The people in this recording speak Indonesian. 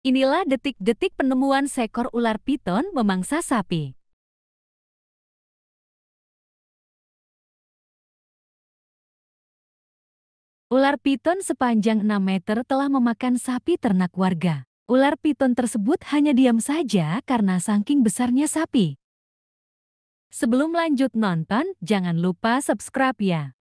Inilah detik-detik penemuan seekor ular piton memangsa sapi. Ular piton sepanjang 6 meter telah memakan sapi ternak warga. Ular piton tersebut hanya diam saja karena saking besarnya sapi. Sebelum lanjut nonton, jangan lupa subscribe ya.